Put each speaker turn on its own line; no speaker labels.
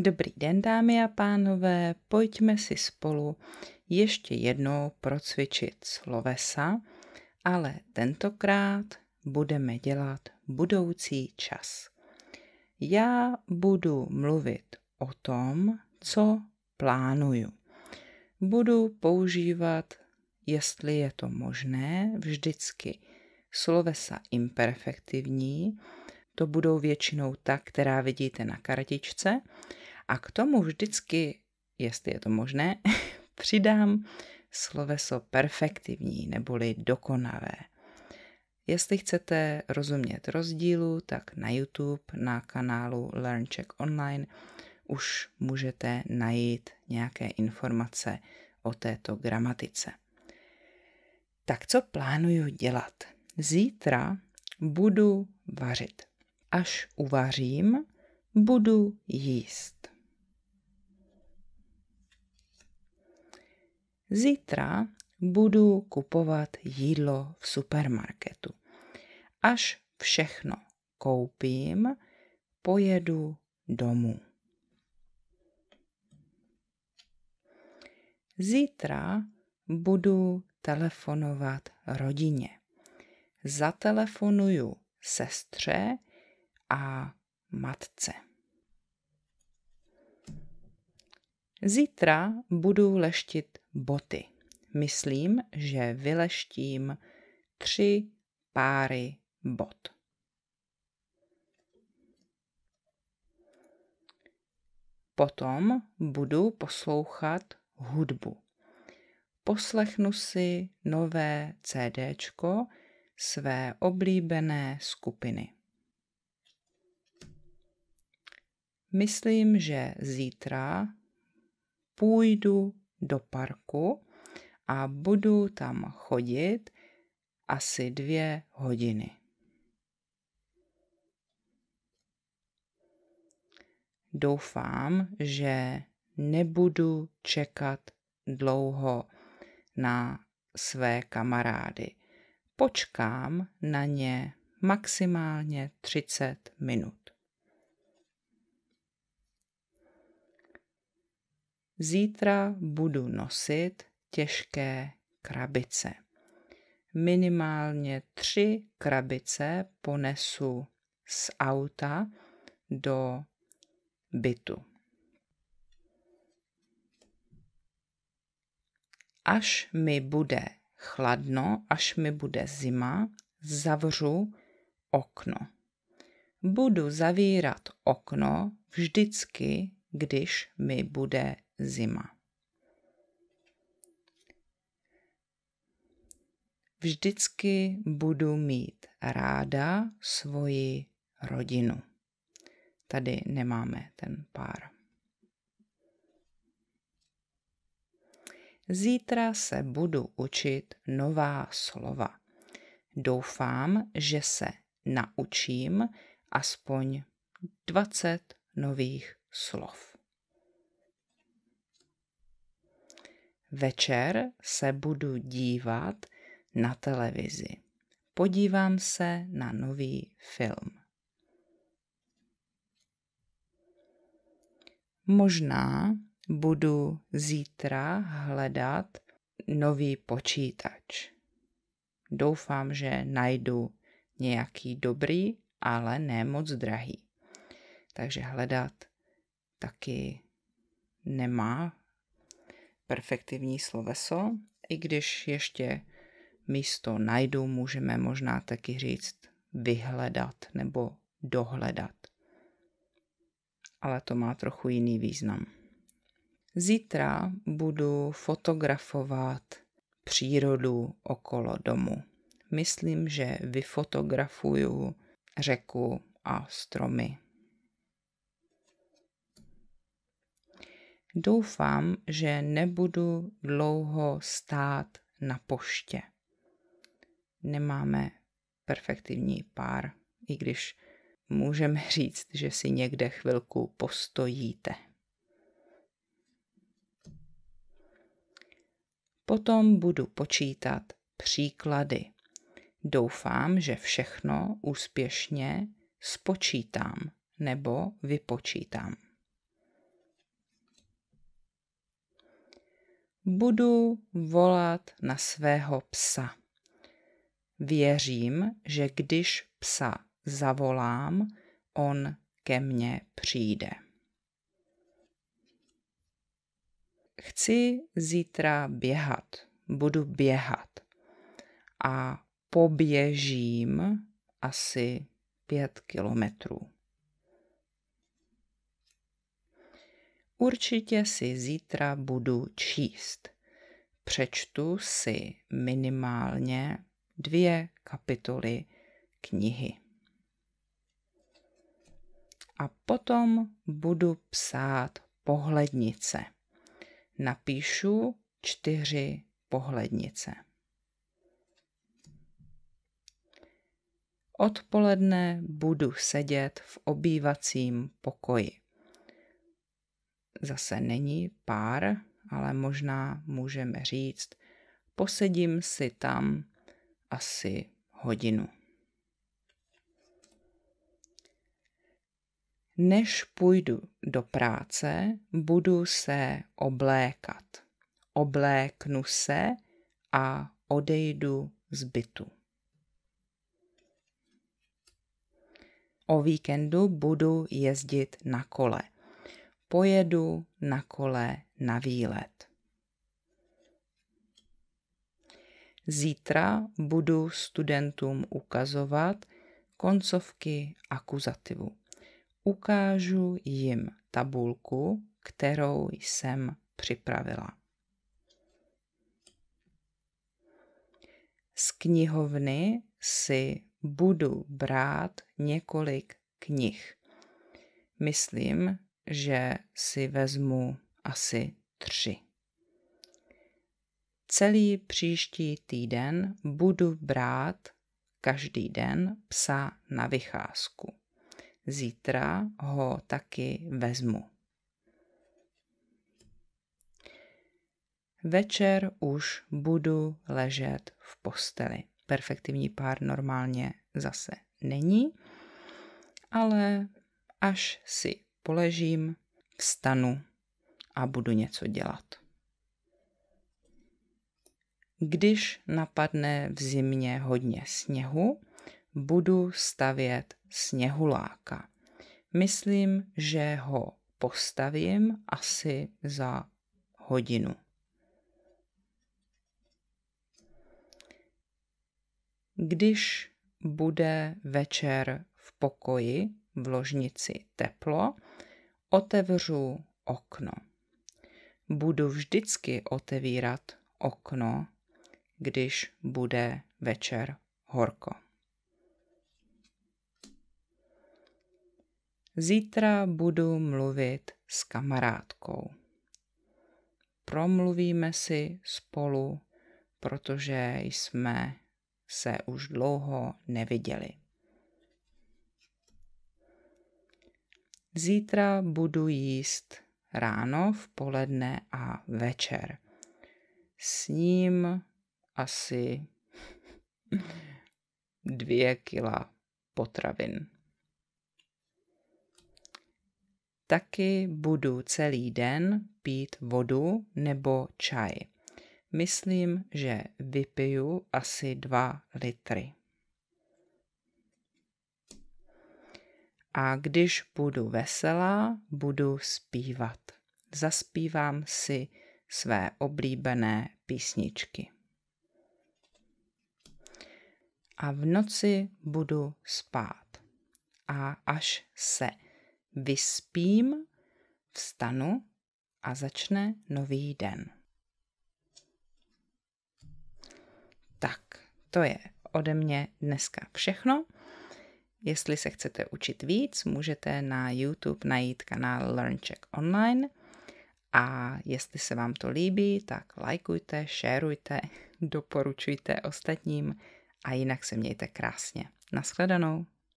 Dobrý den, dámy a pánové, pojďme si spolu ještě jednou procvičit slovesa, ale tentokrát budeme dělat budoucí čas. Já budu mluvit o tom, co plánuju. Budu používat, jestli je to možné, vždycky slovesa imperfektivní, to budou většinou ta, která vidíte na kartičce, a k tomu vždycky, jestli je to možné, přidám sloveso perfektivní neboli dokonavé. Jestli chcete rozumět rozdílu, tak na YouTube, na kanálu Learn Czech Online už můžete najít nějaké informace o této gramatice. Tak co plánuju dělat? Zítra budu vařit. Až uvařím, budu jíst. Zítra budu kupovat jídlo v supermarketu. Až všechno koupím, pojedu domů. Zítra budu telefonovat rodině. Zatelefonuju sestře a matce. Zítra budu leštit boty. Myslím, že vyleštím tři páry bot. Potom budu poslouchat hudbu. Poslechnu si nové CD své oblíbené skupiny. Myslím, že zítra půjdu do parku a budu tam chodit asi dvě hodiny. Doufám, že nebudu čekat dlouho na své kamarády. Počkám na ně maximálně 30 minut. Zítra budu nosit těžké krabice. Minimálně tři krabice ponesu z auta do bytu. Až mi bude chladno, až mi bude zima, zavřu okno. Budu zavírat okno vždycky, když mi bude zima. Vždycky budu mít ráda svoji rodinu. Tady nemáme ten pár. Zítra se budu učit nová slova. Doufám, že se naučím aspoň 20 nových slov. Večer se budu dívat na televizi. Podívám se na nový film. Možná budu zítra hledat nový počítač. Doufám, že najdu nějaký dobrý, ale ne moc drahý. Takže hledat taky nemá perfektivní sloveso, i když ještě místo najdu můžeme možná taky říct vyhledat nebo dohledat. Ale to má trochu jiný význam. Zítra budu fotografovat přírodu okolo domu. Myslím, že vyfotografuju řeku a stromy. Doufám, že nebudu dlouho stát na poště. Nemáme perfektivní pár, i když můžeme říct, že si někde chvilku postojíte. Potom budu počítat příklady. Doufám, že všechno úspěšně spočítám nebo vypočítám. Budu volat na svého psa. Věřím, že když psa zavolám, on ke mně přijde. Chci zítra běhat. Budu běhat. A poběžím asi pět kilometrů. Určitě si zítra budu číst. Přečtu si minimálně dvě kapitoly knihy. A potom budu psát pohlednice. Napíšu čtyři pohlednice. Odpoledne budu sedět v obývacím pokoji zase není pár, ale možná můžeme říct, posedím si tam asi hodinu. Než půjdu do práce, budu se oblékat. Obléknu se a odejdu z bytu. O víkendu budu jezdit na kole – pojedu na kole na výlet. Zítra budu studentům ukazovat koncovky akuzativu. Ukážu jim tabulku, kterou jsem připravila. Z knihovny si budu brát několik knih. Myslím, že si vezmu asi tři. Celý příští týden budu brát každý den psa na vycházku. Zítra ho taky vezmu. Večer už budu ležet v posteli. Perfektivní pár normálně zase není, ale až si poležím, vstanu a budu něco dělat. Když napadne v zimě hodně sněhu, budu stavět sněhuláka. Myslím, že ho postavím asi za hodinu. Když bude večer v pokoji v ložnici teplo, Otevřu okno. Budu vždycky otevírat okno, když bude večer horko. Zítra budu mluvit s kamarádkou. Promluvíme si spolu, protože jsme se už dlouho neviděli. Zítra budu jíst ráno, v poledne a večer. S ním asi dvě kila potravin. Taky budu celý den pít vodu nebo čaj. Myslím, že vypiju asi dva litry. a když budu veselá, budu zpívat. Zaspívám si své oblíbené písničky. A v noci budu spát. A až se vyspím, vstanu a začne nový den. Tak, to je ode mě dneska všechno. Jestli se chcete učit víc, můžete na YouTube najít kanál LearnCheck Online a jestli se vám to líbí, tak lajkujte, šérujte, doporučujte ostatním a jinak se mějte krásně. Naschledanou.